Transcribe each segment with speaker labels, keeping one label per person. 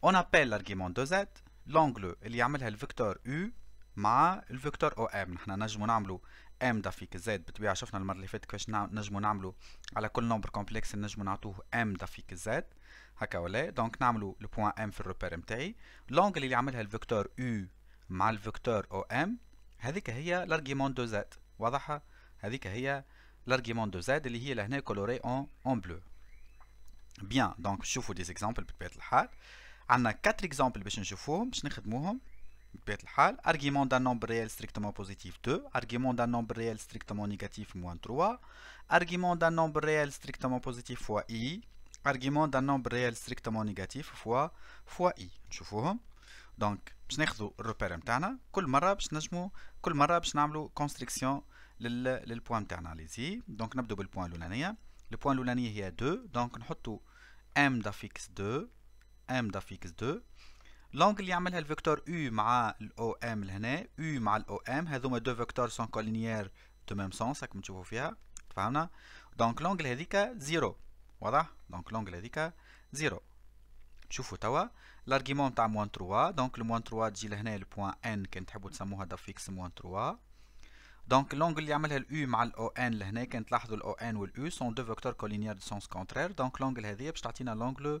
Speaker 1: On appelle l'argument 2z l'angle اللي يعملها الفكتور u مع الفيكتور او ام نحن نجمو نعملو ام دافيك زد بطبيعة شفنا المرة اللي فاتت كيفاش نجمو نعملو على كل نمبر كومبلكس نجمو نعطوه ام دافيك زد هكا ولا دونك نعملو البوان ام في الروبير متاعي لونجل اللي عملها الفكتور u مع الفيكتور او ام هذيك هي لارجيمون دو زد واضحة هذيك هي لارجيمون دو زد اللي هي لهنا كولوري اون اون بلو بيان دونك نشوفو دي زيكزامبل بطبيعة الحال عندنا 4 اكزامبل باش نشوفوهم باش نخدموهم بطبيعه الحال ارغيمون دان نومبر ريال ستريكتومون بوزيتيف 2 ارغيمون دان نومبر ريال ستريكتومون نيجاتيف موان 3 ارغيمون دان نومبر ريال ستريكتومون بوزيتيف فوا اي ارغيمون دان نومبر ريال ستريكتومون نيجاتيف فوا فوا اي نشوفوهم دونك باش ناخذوا الروبير نتاعنا كل مره باش نجمو كل مره باش نعملو كونستريكسيون للبوان نتاعنا ليزي دونك نبداو بالبوان الاولانيه البوان الاولانيه هي 2 دونك نحطو ام دافيكس 2 ام ضف اكس 2 لونج اللي يعملها الفيكتور U مع الاو ام لهنا U مع الاو ام هذوما دو فيكتور سون كولينيير دو ميم سونس راكم تشوفوا فيها تفهمنا دونك لونجل هذيك زيرو واضح دونك لونجل هذيك زيرو تشوفوا توا لارغيمون تاع موان 3 دونك موان 3 تجي لهنا البوان ان كان تحبوا تسموها داف اكس موان 3 دونك لونجل اللي يعملها الاو مع الاو ان لهنا كان تلاحظوا الاو ان والاو سون دو فيكتور كولينيير دو سونس كونترير دونك لونجل هذه باش تعطينا لو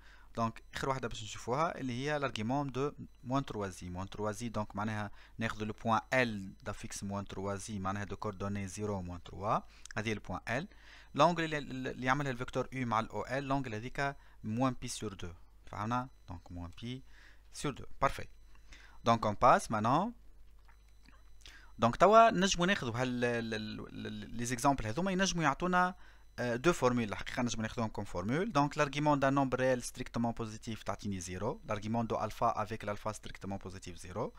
Speaker 1: Donc, il y a l'argument de moins 3i. Donc, il y a le point L fixe moins 3i, il y a le point L. L'angle, il y a le vecteur U-O-L, l'angle moins pi sur 2. Donc, moins pi sur 2. Parfait. Donc, on passe maintenant. Donc, vous voyez, je vais les exemples. Euh, deux formules donc l'argument d'un nombre réel strictement positif تعطيني 0 l'argument de alpha avec l'alpha strictement positif 0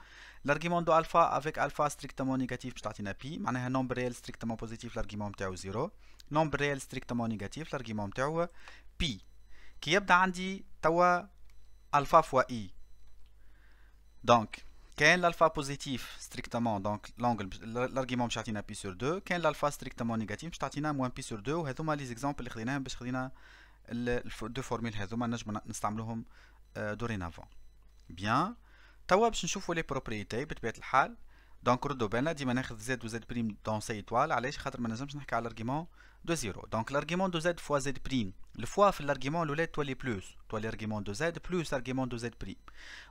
Speaker 1: l'argument de alpha avec alpha strictement négatif باش pi, pi un nombre réel strictement positif l'argument de 0 nombre réel strictement négatif l'argument de pi qui est عندي alpha fois i donc كاين الالفا بوزيتيف ستريكتومون دونك لونغل لارغيمون باش تعطينا بي سور 2 كاين الالفا ستريكتومون نيجاتيف باش تعطينا موان بي سور 2 وهذوما لي زيكزامبل اللي خديناهم باش خدينا دو فورميل هذوما نجم نستعملوهم دورينافون بيان توا باش نشوفوا لي بروبريتي بطبيعه الحال دونك ردوا بالنا ديما ناخذ زد وزد بريم دون سي ايطوال علاش خاطر ما نجمش نحكي على لارغيمون دو زيرو دونك لارغيمون دو زد فوا زد بريم الفوا في لارغيمون الاولاد تولي بلوس تولي لارغيمون دو زد بلوس لارغيمون دو زد بريم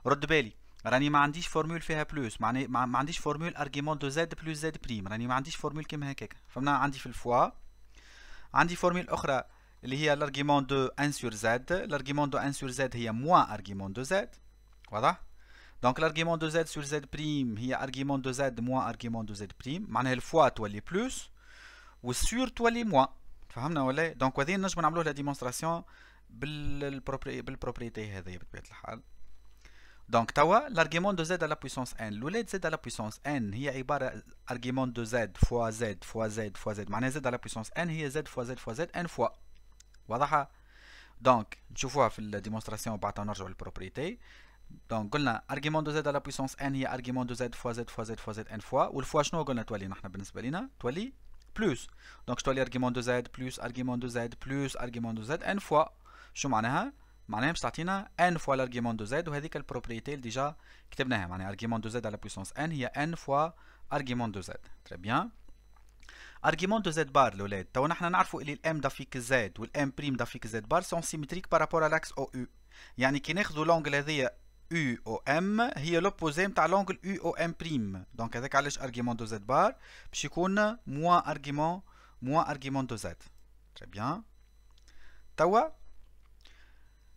Speaker 1: رد بالي راني ما عنديش فورمول فيها بلوس معني ما عنديش فورمول ارغيمون دو زد بلوس زد بريم راني ما عنديش فورمول كيما هكاك فهمنا عندي في الفوا عندي فورمول اخرى اللي هي الارغيمون دو ان سور زد الارغيمون دو ان سور زد هي موان ارغيمون دو زد واضح دونك الارغيمون دو زد سور زد بريم هي ارغيمون دو زد موان ارغيمون دو زد بريم معناها الفوا تولي بلوس والسور تولي موان فهمنا ولا دونك وهذه نجم نعملوه لا ديمونستراسيون بالبروبريتي هذه بطبيعه الحال Donc, l'argument de z à la puissance n, le z à la puissance n, il y a l'argument de z fois z fois z fois z. Maintenant, z à la puissance n, il y a z fois z fois z n fois. Voilà. Donc, tu vois la démonstration, on de la propriété. Donc, on a l'argument de z à la puissance n, il y l'argument de z fois z fois z fois z n fois. Ou le fois, je n'ai pas l'argument de z tu vois plus. Donc, je vois l'argument de z plus argument de z plus argument de z n fois. Je m'en ai معناها باش تعطينا ان فوا لارغيمون دو زد وهذيك البروبريتي اللي ديجا كتبناها معناها ارجيمون دو زد على بويسونس ان هي ان فوا ارجيمون دو زد تري بيان ارغيمون دو زد بار الاولاد تو نحنا نعرفوا اللي الام دافيك زد والام بريم دافيك زد بار سون سيمتريك بارابور على الاكس او يو يعني كي ناخذوا لونجل هذيا U O M هي لوبوزي نتاع لونجل U O M بريم دونك هذاك علاش أرجيمون دو زد بار باش يكون موان أرجيمون موان أرجيمون دو زد تري بيان توا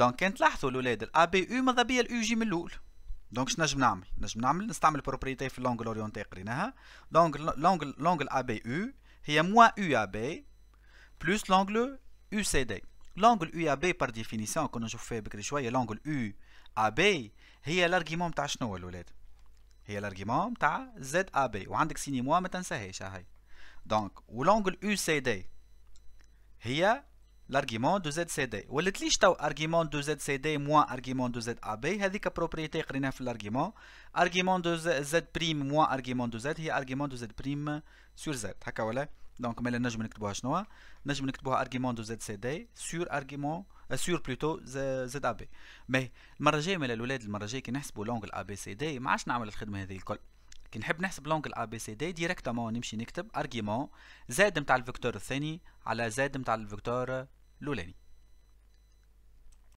Speaker 1: دونك كان تلاحظوا الاولاد الا بي او ماذا بيا الاو جي من الاول دونك شنو نجم نعمل نجم نعمل نستعمل بروبريتي في اللونغ اورينتي قريناها دونك لونغ لونغ ا بي او هي موان او ا بي بلس لونغ او سي دي لونغ او ا بي بار ديفينيسيون كنا نشوف فيها بكري شويه لونغ او ا بي هي لارغيمون تاع شنو الاولاد هي لارغيمون تاع زد ا بي وعندك سيني موان ما تنساهاش هاي دونك ولونغ او سي دي هي l'argument de ZCD ولات ليش تو argument de ZCD moins argument de ZAB هذيك بروبريتي قريناها في l'argument argument de Z prime moins argument de Z هي argument de Z prime sur Z هكا ولا دونك مالا نجم نكتبوها شنو نجم نكتبوها argument de ZCD sur argument سور بلوتو زد ا بي مي المره الجايه مال الاولاد المره الجايه كي نحسبوا لونغ ا بي سي دي ما عادش نعمل الخدمه هذه الكل كي نحب نحسب لونغ ا بي سي دي ديريكتومون نمشي نكتب ارغيمون زاد نتاع الفيكتور الثاني على زاد نتاع الفيكتور lulani